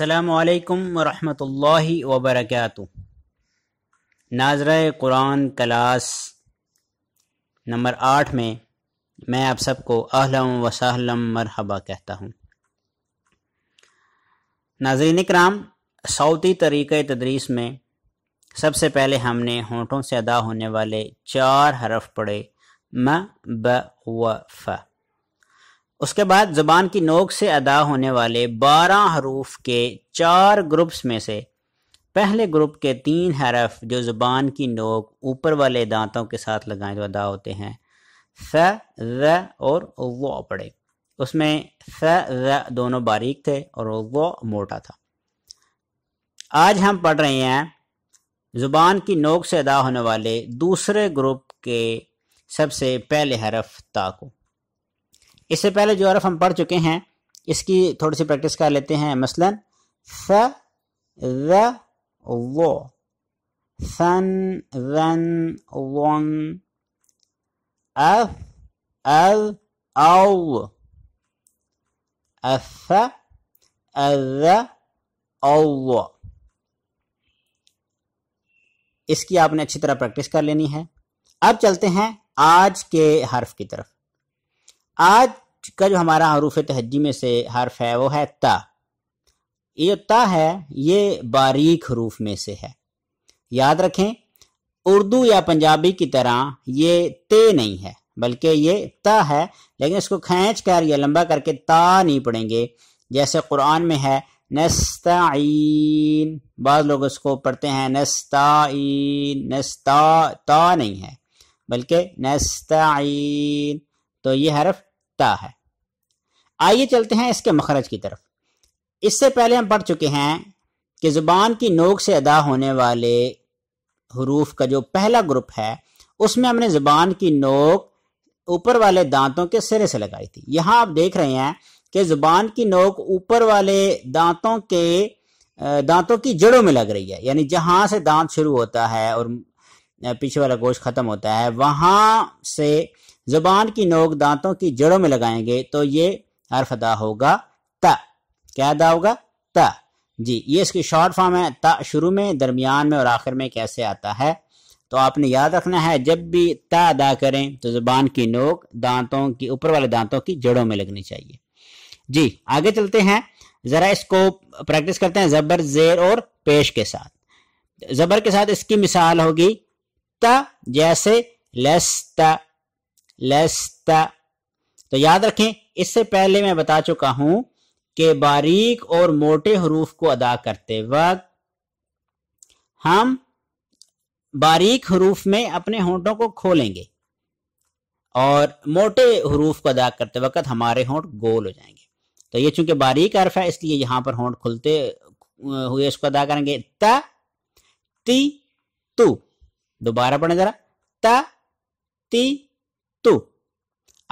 असलकम वरहमतुल्लाहि वबरकत नाजर कुरान क्लास नंबर आठ में मैं आप सबको अहलम वसहलम मरहबा कहता हूँ नाजरीन कराम सऊती तरीक़ तदरीस में सबसे पहले हमने होंठों से अदा होने वाले चार हरफ पढ़े म ब व फ़ उसके बाद ज़बान की नोक से अदा होने वाले बारह हरूफ के चार ग्रुप्स में से पहले ग्रुप के तीन हरफ जो ज़ुबान की नोक ऊपर वाले दांतों के साथ लगाएं जो तो अदा होते हैं स और वो पड़े उसमें स दोनों बारीक थे और वो मोटा था आज हम पढ़ रहे हैं ज़ुबान की नोक से अदा होने वाले दूसरे ग्रुप के सबसे पहले हरफ ताको इससे पहले जो अरफ हम पढ़ चुके हैं इसकी थोड़ी सी प्रैक्टिस कर लेते हैं मसलन फ वो सन वन वन अफ अल औ अफ औ इसकी आपने अच्छी तरह प्रैक्टिस कर लेनी है अब चलते हैं आज के हर्फ की तरफ आज का जो हमारा हरूफ तहजी में से हर्फ है वो है ता ये जो ता है ये बारीक हरूफ में से है याद रखें उर्दू या पंजाबी की तरह ये ते नहीं है बल्कि ये ता है लेकिन इसको खींच कर या लंबा करके ता नहीं पढ़ेंगे जैसे कुरान में है नस्ताइन बाद लोग इसको पढ़ते हैं नस्ताइन नस्ता ता नहीं है बल्कि नस्ताइन तो ये हरफ सकता है आइए चलते हैं इसके मखरज की तरफ इससे पहले हम पढ़ चुके हैं कि ज़ुबान की नोक से अदा होने वाले हरूफ का जो पहला ग्रुप है उसमें हमने ज़ुबान की नोक ऊपर वाले दांतों के सिरे से लगाई थी यहां आप देख रहे हैं कि ज़ुबान की नोक ऊपर वाले दांतों के दांतों की जड़ों में लग रही है यानी जहां से दांत शुरू होता है और पीछे वाला गोश्त ख़त्म होता है वहां से ज़ुबान की नोक दांतों की जड़ों में लगाएंगे तो ये हर्फ अदा होगा त क्या अदा होगा त जी ये इसकी शॉर्ट फॉर्म है त शुरू में दरमियान में और आखिर में कैसे आता है तो आपने याद रखना है जब भी त अदा करें तो ज़ुबान की नोक दांतों की ऊपर वाले दांतों की जड़ों में लगनी चाहिए जी आगे चलते हैं ज़रा इसको प्रैक्टिस करते हैं ज़बर जेर और पेश के साथ ज़बर के साथ इसकी मिसाल होगी त जैसे लेस्ता लेस्त तो याद रखें इससे पहले मैं बता चुका हूं कि बारीक और मोटे हरूफ को अदा करते वक्त हम बारीक हरूफ में अपने होंठों को खोलेंगे और मोटे हरूफ को अदा करते वक्त हमारे होंठ गोल हो जाएंगे तो ये चूंकि बारीक अर्फ है इसलिए यहां पर होंठ खुलते हुए इसको अदा करेंगे त ती तू दोबारा पढ़े जरा त ती तो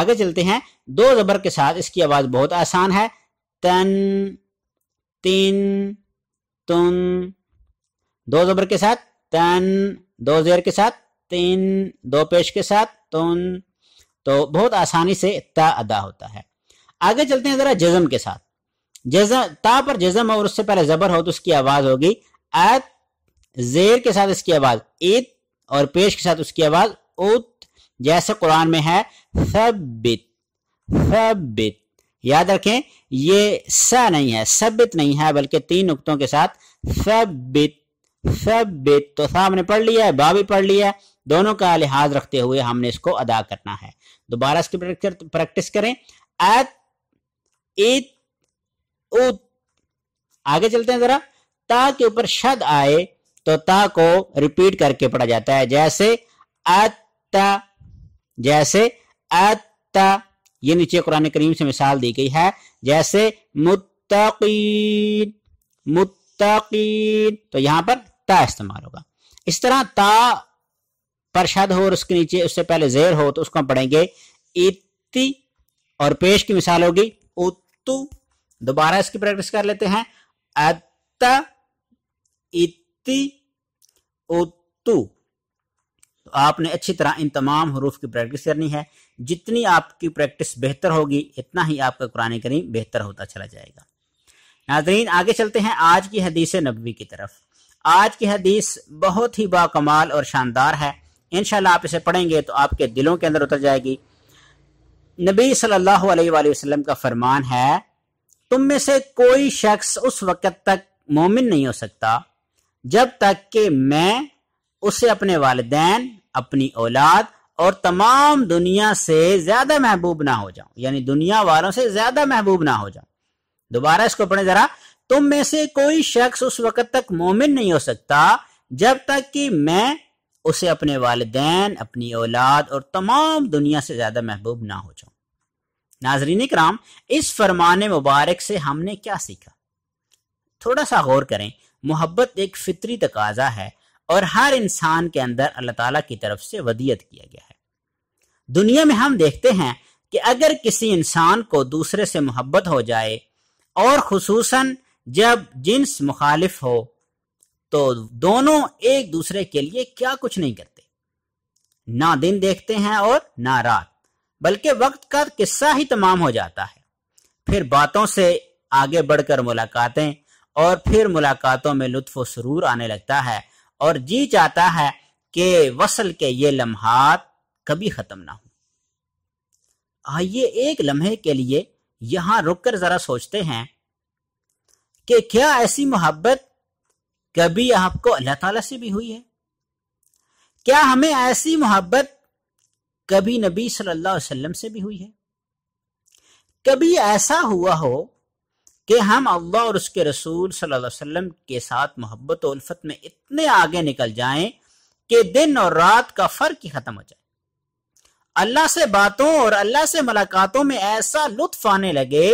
आगे चलते हैं दो जबर के साथ इसकी आवाज बहुत आसान है तन तीन तुन दो जबर के साथ तन दो जेर के साथ तीन दो पेश के साथ तुन तो बहुत आसानी से ता अदा होता है आगे चलते हैं जरा जजम के साथ जजम ता पर जजम और उससे पहले जबर हो तो उसकी आवाज होगी ऐत जेर के साथ इसकी आवाज ईद और पेश के साथ उसकी आवाज उत जैसे कुरान में है सबित सबित याद रखें ये स नहीं है सबित नहीं है बल्कि तीन नुकतों के साथ सबित सबित तो सा हमने पढ़ लिया है बा भी पढ़ लिया है दोनों का लिहाज रखते हुए हमने इसको अदा करना है दोबारा इसकी प्रैक्टिस करें अत इत उत आगे चलते हैं जरा ता के ऊपर शद आए तो ता को रिपीट करके पढ़ा जाता है जैसे अत जैसे अत ये नीचे कुरान करीम से मिसाल दी गई है जैसे मुत्तकीन मुत्तकीन तो यहां पर ता इस्तेमाल होगा इस तरह ता पर शद हो और उसके नीचे उससे पहले जेर हो तो उसको हम पढ़ेंगे इति और पेश की मिसाल होगी उत्तु दोबारा इसकी प्रैक्टिस कर लेते हैं अत्ता इति उत्तु तो आपने अच्छी तरह इन तमाम हरूफ की प्रैक्टिस करनी है जितनी आपकी प्रैक्टिस बेहतर होगी इतना ही आपका कुरान करीम बेहतर होता चला जाएगा नाजरीन आगे चलते हैं आज की हदीस नबी की तरफ आज की हदीस बहुत ही बाकमाल और शानदार है इनशाला आप इसे पढ़ेंगे तो आपके दिलों के अंदर उतर जाएगी नबी सल्लल्लाहु अलैहि वसल्लम का फरमान है तुम में से कोई शख्स उस वक़्त तक मोमिन नहीं हो सकता जब तक कि मैं उसे अपने वालदेन अपनी औलाद और तमाम दुनिया से ज्यादा महबूब ना हो जाऊं यानी दुनिया वालों से ज्यादा महबूब ना हो जाऊं दोबारा इसको पढ़े जरा तुम में से कोई शख्स उस वक्त तक मोमिन नहीं हो सकता जब तक कि मैं उसे अपने वालदेन अपनी औलाद और तमाम दुनिया से ज्यादा महबूब ना हो जाऊं नाजरीन कराम इस फरमान मुबारक से हमने क्या सीखा थोड़ा सा गौर करें मोहब्बत एक फितरी तकाजा है और हर इंसान के अंदर अल्लाह ताला की तरफ से वदियत किया गया है दुनिया में हम देखते हैं कि अगर किसी इंसान को दूसरे से मोहब्बत हो जाए और खसूस जब जिन्स मुखालिफ हो तो दोनों एक दूसरे के लिए क्या कुछ नहीं करते ना दिन देखते हैं और ना रात बल्कि वक्त का किस्सा ही तमाम हो जाता है फिर बातों से आगे बढ़कर मुलाकातें और फिर मुलाकातों में लुत्फ सरूर आने लगता है और जी चाहता है कि वसल के ये लम्हात कभी खत्म ना हो आइए एक लम्हे के लिए यहां रुककर जरा सोचते हैं कि क्या ऐसी मोहब्बत कभी आपको अल्लाह ताला से भी हुई है क्या हमें ऐसी मोहब्बत कभी नबी सल्लल्लाहु अलैहि वसल्लम से भी हुई है कभी ऐसा हुआ हो कि हम अल्लाह और उसके रसूल सल्लल्लाहु अलैहि वसल्लम के साथ मोहब्बत और उल्फत में इतने आगे निकल जाएं कि दिन और रात का फर्क ही खत्म हो जाए अल्लाह से बातों और अल्लाह से मुलाकातों में ऐसा लुत्फ आने लगे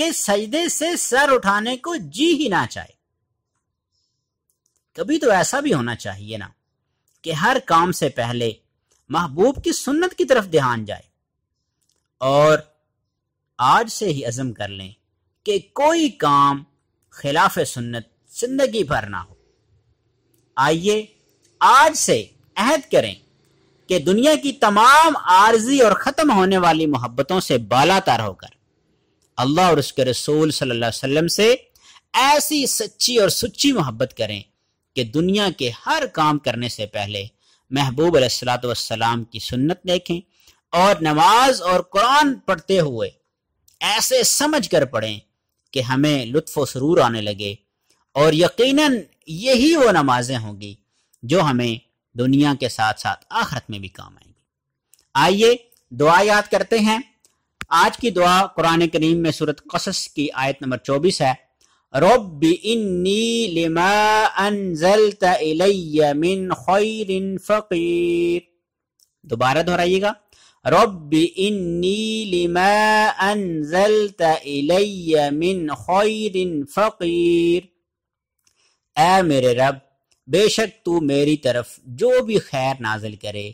कि सजदे से सर उठाने को जी ही ना चाहे कभी तो ऐसा भी होना चाहिए ना कि हर काम से पहले महबूब की सुन्नत की तरफ ध्यान जाए और आज से ही अजम कर लें कि कोई काम खिलाफ सुन्नत जिंदगी भर ना हो आइए आज से अहद करें कि दुनिया की तमाम आर्जी और ख़त्म होने वाली मोहब्बतों से बालातार होकर अल्लाह और उसके रसूल सल्लल्लाहु अलैहि वसल्लम से ऐसी सच्ची और सच्ची मोहब्बत करें कि दुनिया के हर काम करने से पहले महबूब अलैहिस्सलाम की सुन्नत देखें और नमाज और कुरान पढ़ते हुए ऐसे समझ कर पढ़ें कि हमें लुत्फ सरूर आने लगे और यकीनन यही वो नमाजें होंगी जो हमें दुनिया के साथ साथ आखरत में भी काम आएंगी आइए दुआ याद करते हैं आज की दुआ कुरान करीम में सूरत कसस की आयत नंबर चौबीस है दोबारा दोहराइएगा رب إني لما أنزلت إلي من خير فقير ए मेरे रब बेशक तू मेरी तरफ जो भी खैर नाजिल करे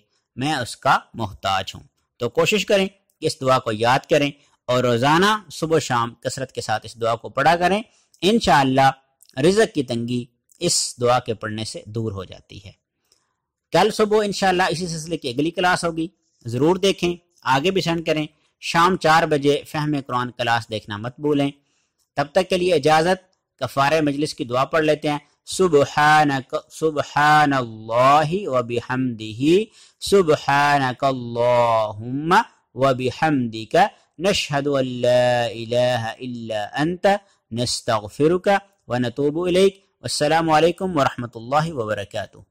मैं उसका मोहताज हूँ तो कोशिश करें कि इस दुआ को याद करें और रोज़ाना सुबह शाम कसरत के साथ इस दुआ को पढ़ा करें इन रिजक की तंगी इस दुआ के पढ़ने से दूर हो जाती है कल सुबह इन इसी सिलसिले की अगली क्लास होगी ज़रूर देखें आगे भी सेंड करें शाम चार बजे फहम कुरान क्लास देखना मत भूलें तब तक के लिए इजाज़त कफारे मजलिस की दुआ पढ़ लेते हैं सुबहानक सुबहान वबी हमदी सुबहानकल्लाहुम्मा व बिहमदिक नशहदु